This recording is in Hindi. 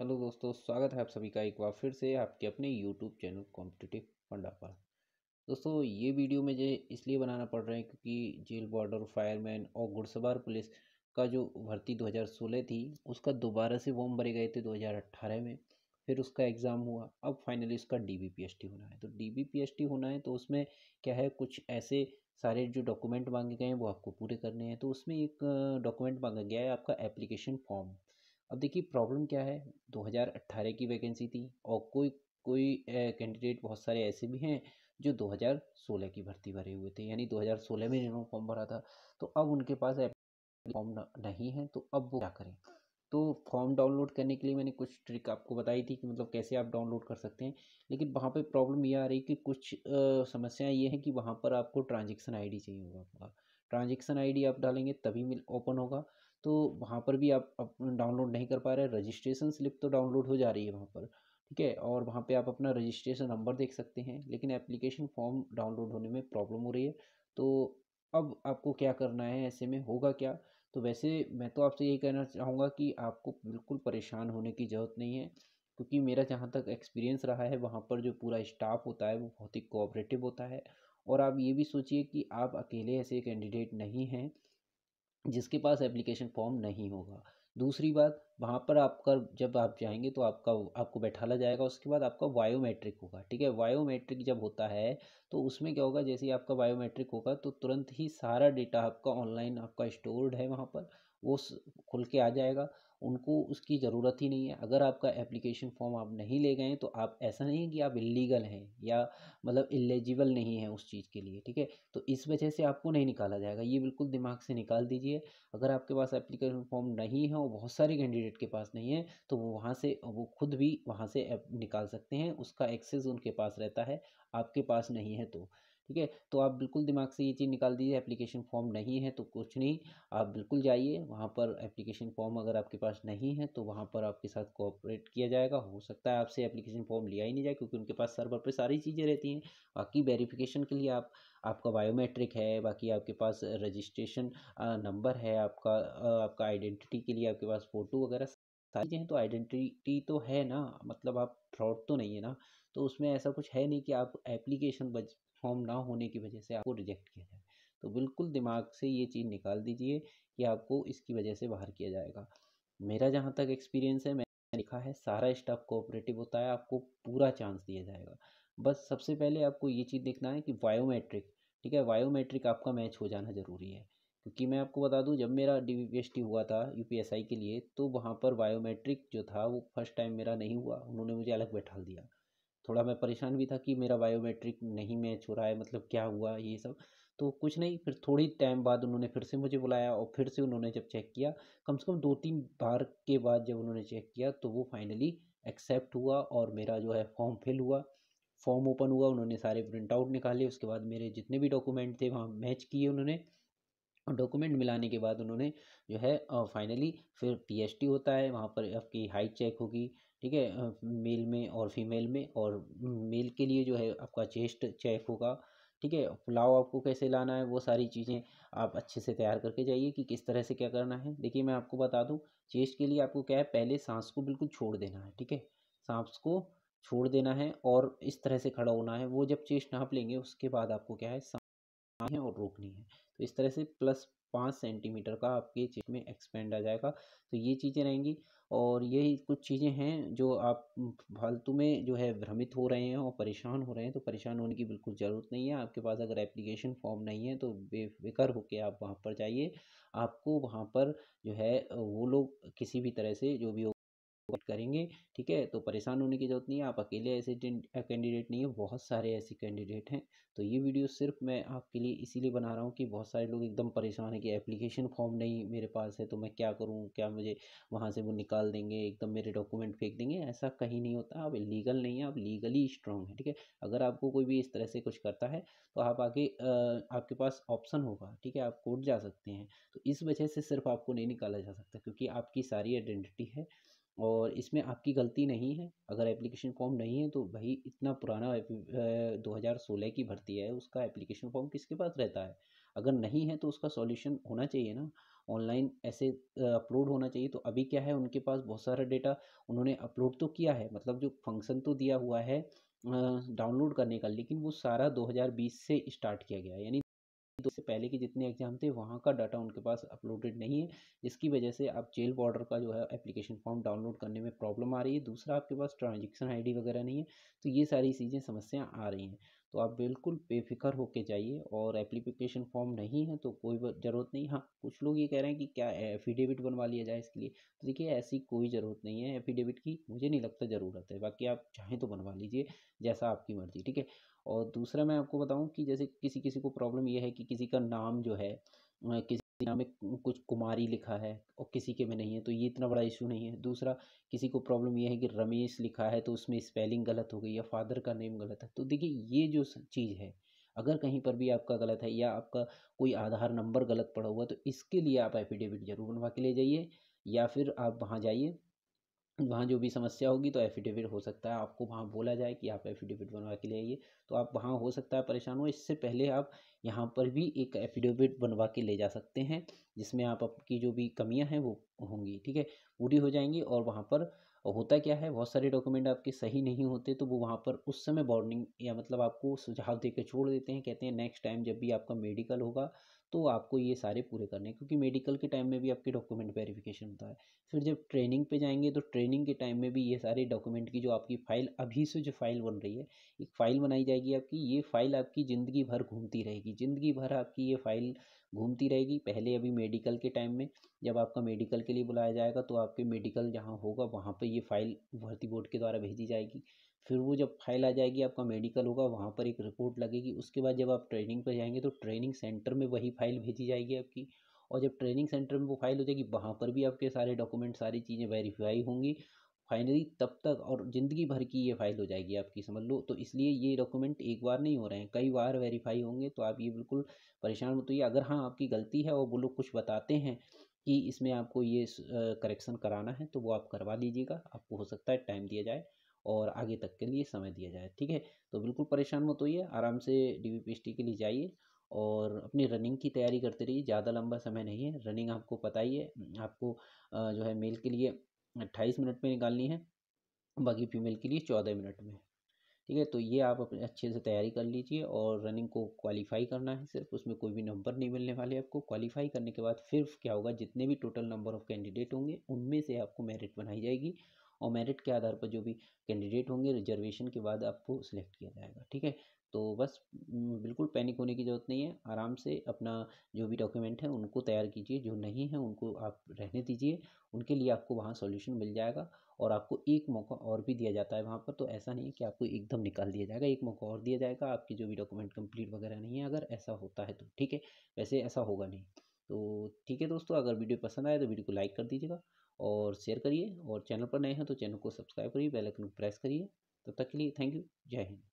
हेलो दोस्तों स्वागत है आप सभी का एक बार फिर से आपके अपने यूट्यूब चैनल कॉम्पिटिटिव फंडा पर दोस्तों ये वीडियो मुझे इसलिए बनाना पड़ रहा है क्योंकि जेल बॉर्डर फायरमैन और घुड़सवार पुलिस का जो भर्ती 2016 थी उसका दोबारा से फॉर्म भरे गए थे 2018 में फिर उसका एग्ज़ाम हुआ अब फाइनली उसका डी होना है तो डी होना है तो उसमें क्या है कुछ ऐसे सारे जो डॉक्यूमेंट मांगे गए हैं वो आपको पूरे करने हैं तो उसमें एक डॉक्यूमेंट मांगा गया है आपका एप्लीकेशन फॉर्म अब देखिए प्रॉब्लम क्या है 2018 की वैकेंसी थी और कोई कोई कैंडिडेट बहुत सारे ऐसे भी हैं जो 2016 की भर्ती भरे हुए थे यानी 2016 में जिन्होंने फॉर्म भरा था तो अब उनके पास फॉर्म नहीं है तो अब वो क्या करें तो फॉर्म डाउनलोड करने के लिए मैंने कुछ ट्रिक आपको बताई थी कि मतलब कैसे आप डाउनलोड कर सकते हैं लेकिन वहाँ पर प्रॉब्लम ये आ रही कि कुछ समस्याएँ ये हैं कि वहाँ पर आपको ट्रांजेक्शन आई चाहिए होगा आपका ट्रांजेक्शन आईडी आप डालेंगे तभी मिल ओपन होगा तो वहाँ पर भी आप, अपना डाउनलोड नहीं कर पा रहे रजिस्ट्रेशन स्लिप तो डाउनलोड हो जा रही है वहाँ पर ठीक है और वहाँ पे आप अपना रजिस्ट्रेशन नंबर देख सकते हैं लेकिन एप्लीकेशन फॉर्म डाउनलोड होने में प्रॉब्लम हो रही है तो अब आपको क्या करना है ऐसे में होगा क्या तो वैसे मैं तो आपसे यही कहना चाहूँगा कि आपको बिल्कुल परेशान होने की ज़रूरत नहीं है क्योंकि मेरा जहाँ तक एक्सपीरियंस रहा है वहाँ पर जो पूरा स्टाफ होता है वो बहुत ही कोऑपरेटिव होता है और आप ये भी सोचिए कि आप अकेले ऐसे कैंडिडेट नहीं हैं जिसके पास एप्लीकेशन फॉर्म नहीं होगा दूसरी बात वहाँ पर आपका जब आप जाएंगे तो आपका आपको बैठाला जाएगा उसके बाद आपका बायोमेट्रिक होगा ठीक है बायोमेट्रिक जब होता है तो उसमें क्या होगा जैसे आपका बायोमेट्रिक होगा तो तुरंत ही सारा डेटा आपका ऑनलाइन आपका स्टोर्ड है वहाँ पर वो खुल के आ जाएगा उनको उसकी ज़रूरत ही नहीं है अगर आपका एप्लीकेशन फॉर्म आप नहीं ले गए तो आप ऐसा नहीं है कि आप इलीगल हैं या मतलब एलिजिबल नहीं है उस चीज़ के लिए ठीक है तो इस वजह से आपको नहीं निकाला जाएगा ये बिल्कुल दिमाग से निकाल दीजिए अगर आपके पास एप्लीकेशन फॉर्म नहीं है और बहुत सारे कैंडिडेट के पास नहीं है तो वो वहाँ से वो खुद भी वहाँ से निकाल सकते हैं उसका एक्सेस उनके पास रहता है आपके पास नहीं है तो ठीक है तो आप बिल्कुल दिमाग से ये चीज़ निकाल दीजिए एप्लीकेशन फॉर्म नहीं है तो कुछ नहीं आप बिल्कुल जाइए वहाँ पर एप्लीकेशन फॉर्म अगर आपके पास नहीं है तो वहाँ पर आपके साथ कोऑपरेट किया जाएगा हो सकता है आपसे एप्लीकेशन फॉर्म लिया ही नहीं जाए क्योंकि उनके पास सर्वर पर सारी चीज़ें रहती हैं बाकी वेरीफिकेशन के लिए आप आपका बायोमेट्रिक है बाकी आपके पास रजिस्ट्रेशन नंबर है आपका आपका आइडेंटिटी के लिए आपके पास फ़ोटो वगैरह सारी चीज़ें तो आइडेंटिटी तो है ना मतलब आप फ्रॉड तो नहीं है ना तो उसमें ऐसा कुछ है नहीं कि आप एप्लीकेशन फॉर्म ना होने की वजह से आपको रिजेक्ट किया जाए तो बिल्कुल दिमाग से ये चीज़ निकाल दीजिए कि आपको इसकी वजह से बाहर किया जाएगा मेरा जहाँ तक एक्सपीरियंस है मैंने लिखा है सारा स्टाफ कोऑपरेटिव होता है आपको पूरा चांस दिया जाएगा बस सबसे पहले आपको ये चीज़ देखना है कि बायोमेट्रिक ठीक है बायोमेट्रिक आपका मैच हो जाना ज़रूरी है क्योंकि मैं आपको बता दूं जब मेरा डी वी हुआ था यू के लिए तो वहाँ पर बायोमेट्रिक जो था वो फर्स्ट टाइम मेरा नहीं हुआ उन्होंने मुझे अलग बैठा दिया थोड़ा मैं परेशान भी था कि मेरा बायोमेट्रिक नहीं मैच हो रहा है मतलब क्या हुआ ये सब तो कुछ नहीं फिर थोड़ी टाइम बाद उन्होंने फिर से मुझे बुलाया और फिर से उन्होंने जब चेक किया कम से कम दो तीन बार के बाद जब उन्होंने चेक किया तो वो फाइनली एक्सेप्ट हुआ और मेरा जो है फॉर्म फिल हुआ फॉर्म ओपन हुआ उन्होंने सारे प्रिंट आउट निकाले उसके बाद मेरे जितने भी डॉक्यूमेंट थे वहाँ मैच किए उन्होंने डॉक्यूमेंट मिलाने के बाद उन्होंने जो है फाइनली फिर पीएचटी होता है वहाँ पर आपकी हाइट चेक होगी ठीक है मेल में और फीमेल में और मेल के लिए जो है आपका चेस्ट चेक होगा ठीक है पुलाव आपको कैसे लाना है वो सारी चीज़ें आप अच्छे से तैयार करके जाइए कि किस तरह से क्या करना है देखिए मैं आपको बता दूं चेस्ट के लिए आपको क्या है पहले सांस को बिल्कुल छोड़ देना है ठीक है सांस को छोड़ देना है और इस तरह से खड़ा होना है वो जब चेस्ट नाप लेंगे उसके बाद आपको क्या है है और रोकनी है तो इस तरह से प्लस पाँच सेंटीमीटर का आपके चिप में एक्सपेंड आ जाएगा तो ये चीज़ें रहेंगी और यही कुछ चीज़ें हैं जो आप फालतू में जो है भ्रमित हो रहे हैं और परेशान हो रहे हैं तो परेशान होने की बिल्कुल ज़रूरत नहीं है आपके पास अगर एप्लीकेशन फॉर्म नहीं है तो बेफिक्र होकर आप वहाँ पर जाइए आपको वहाँ पर जो है वो लोग किसी भी तरह से जो भी करेंगे ठीक है तो परेशान होने की जरूरत नहीं है आप अकेले ऐसे कैंडिडेट नहीं है बहुत सारे ऐसे कैंडिडेट हैं तो ये वीडियो सिर्फ मैं आपके लिए इसीलिए बना रहा हूँ कि बहुत सारे लोग एकदम परेशान हैं कि एप्लीकेशन फॉर्म नहीं मेरे पास है तो मैं क्या करूँ क्या मुझे वहाँ से वो निकाल देंगे एकदम मेरे डॉक्यूमेंट फेंक देंगे ऐसा कहीं नहीं होता आप लीगल नहीं है आप लीगली स्ट्रांग हैं ठीक है अगर आपको कोई भी इस तरह से कुछ करता है तो आप आगे आपके पास ऑप्शन होगा ठीक है आप कोर्ट जा सकते हैं तो इस वजह से सिर्फ आपको नहीं निकाला जा सकता क्योंकि आपकी सारी आइडेंटिटी है और इसमें आपकी गलती नहीं है अगर एप्लीकेशन फॉर्म नहीं है तो भाई इतना पुराना दो हज़ार सोलह की भर्ती है उसका एप्लीकेशन फॉर्म किसके पास रहता है अगर नहीं है तो उसका सॉल्यूशन होना चाहिए ना ऑनलाइन ऐसे अपलोड होना चाहिए तो अभी क्या है उनके पास बहुत सारा डेटा उन्होंने अपलोड तो किया है मतलब जो फंक्शन तो दिया हुआ है डाउनलोड करने का लेकिन वो सारा 2020 से स्टार्ट किया गया यानी दो तो से पहले के जितने एग्ज़ाम थे वहाँ का डाटा उनके पास अपलोडेड नहीं है जिसकी वजह से आप जेल बॉर्डर का जो है एप्लीकेशन फॉर्म डाउनलोड करने में प्रॉब्लम आ रही है दूसरा आपके पास ट्रांजेक्शन आई वगैरह नहीं है तो ये सारी चीज़ें समस्या आ रही हैं तो आप बिल्कुल बेफिक्र होके जाइए और एप्लीकेशन फॉर्म नहीं है तो कोई ज़रूरत नहीं हाँ कुछ लोग ये कह रहे हैं कि क्या एफिडेविट बनवा लिया जाए इसके लिए तो देखिए ऐसी कोई ज़रूरत नहीं है एफिडेविट की मुझे नहीं लगता ज़रूरत है बाकी आप चाहें तो बनवा लीजिए जैसा आपकी मर्ज़ी ठीक है और दूसरा मैं आपको बताऊँ कि जैसे किसी किसी को प्रॉब्लम यह है कि किसी का नाम जो है किसी हाँ, में कुछ कुमारी लिखा है और किसी के में नहीं है तो ये इतना बड़ा इशू नहीं है दूसरा किसी को प्रॉब्लम ये है कि रमेश लिखा है तो उसमें स्पेलिंग गलत हो गई या फादर का नेम गलत है तो देखिए ये जो चीज़ है अगर कहीं पर भी आपका गलत है या आपका कोई आधार नंबर गलत पड़ा हुआ तो इसके लिए आप एफिडेविट जरूर बनवा के ले जाइए या फिर आप वहाँ जाइए वहाँ जो भी समस्या होगी तो एफिडेविट हो सकता है आपको वहाँ बोला जाए कि आप एफिडेविट बनवा के ले आइए तो आप वहाँ हो सकता है परेशान हो इससे पहले आप यहाँ पर भी एक एफिडेविट बनवा के ले जा सकते हैं जिसमें आप आपकी जो भी कमियाँ हैं वो होंगी ठीक है पूरी हो जाएंगी और वहाँ पर होता क्या है बहुत सारे डॉक्यूमेंट आपके सही नहीं होते तो वो वहाँ पर उस समय वार्निंग या मतलब आपको सुझाव दे के छोड़ देते हैं कहते हैं नेक्स्ट टाइम जब भी आपका मेडिकल होगा तो आपको ये सारे पूरे करने क्योंकि मेडिकल के टाइम में भी आपके डॉक्यूमेंट वेरिफिकेशन होता है फिर जब ट्रेनिंग पे जाएंगे तो ट्रेनिंग के टाइम में भी ये सारे डॉक्यूमेंट की जो आपकी फ़ाइल अभी से जो फाइल बन रही है एक फ़ाइल बनाई जाएगी आपकी ये फ़ाइल आपकी ज़िंदगी भर घूमती रहेगी ज़िंदगी भर आपकी ये फ़ाइल घूमती रहेगी पहले अभी मेडिकल के टाइम में जब आपका मेडिकल के लिए बुलाया जाएगा तो आपके मेडिकल जहाँ होगा वहाँ पर ये फ़ाइल भर्ती बोर्ड के द्वारा भेजी जाएगी फिर वो जब फाइल आ जाएगी आपका मेडिकल होगा वहाँ पर एक रिपोर्ट लगेगी उसके बाद जब आप ट्रेनिंग पर जाएंगे तो ट्रेनिंग सेंटर में वही फाइल भेजी जाएगी आपकी और जब ट्रेनिंग सेंटर में वो फाइल हो जाएगी वहाँ पर भी आपके सारे डॉक्यूमेंट सारी चीज़ें वेरीफाई होंगी फाइनली तब तक और ज़िंदगी भर की ये फाइल हो जाएगी आपकी समझ लो तो इसलिए ये डॉक्यूमेंट एक बार नहीं हो रहे हैं कई बार वेरीफाई होंगे तो आप ये बिल्कुल परेशान मत होइए अगर हाँ आपकी गलती है और वो लोग कुछ बताते हैं कि इसमें आपको ये करेक्शन कराना है तो वो आप करवा लीजिएगा आपको हो सकता है टाइम दिया जाए और आगे तक के लिए समय दिया जाए ठीक है तो बिल्कुल परेशान मत होइए आराम से डी वी के लिए जाइए और अपनी रनिंग की तैयारी करते रहिए ज़्यादा लंबा समय नहीं है रनिंग आपको पता ही है आपको जो है मेल के लिए अट्ठाईस मिनट में निकालनी है बाकी फीमेल के लिए चौदह मिनट में ठीक है तो ये आप अपने अच्छे से तैयारी कर लीजिए और रनिंग को क्वालिफाई करना है सिर्फ उसमें कोई भी नंबर नहीं मिलने वाले आपको क्वालिफाई करने के बाद फिर क्या होगा जितने भी टोटल नंबर ऑफ़ कैंडिडेट होंगे उनमें से आपको मेरिट बनाई जाएगी और मेरिट के आधार पर जो भी कैंडिडेट होंगे रिजर्वेशन के बाद आपको सिलेक्ट किया जाएगा ठीक है तो बस बिल्कुल पैनिक होने की ज़रूरत नहीं है आराम से अपना जो भी डॉक्यूमेंट है उनको तैयार कीजिए जो नहीं है उनको आप रहने दीजिए उनके लिए आपको वहाँ सॉल्यूशन मिल जाएगा और आपको एक मौका और भी दिया जाता है वहाँ पर तो ऐसा नहीं है कि आपको एकदम निकाल दिया जाएगा एक मौका और दिया जाएगा आपके जो भी डॉक्यूमेंट कंप्लीट वगैरह नहीं है अगर ऐसा होता है तो ठीक है वैसे ऐसा होगा नहीं तो ठीक है दोस्तों अगर वीडियो पसंद आए तो वीडियो को लाइक कर दीजिएगा और शेयर करिए और चैनल पर नए हैं तो चैनल को सब्सक्राइब करिए बेल आइकन को प्रेस करिए तब तो तक के लिए थैंक यू जय हिंद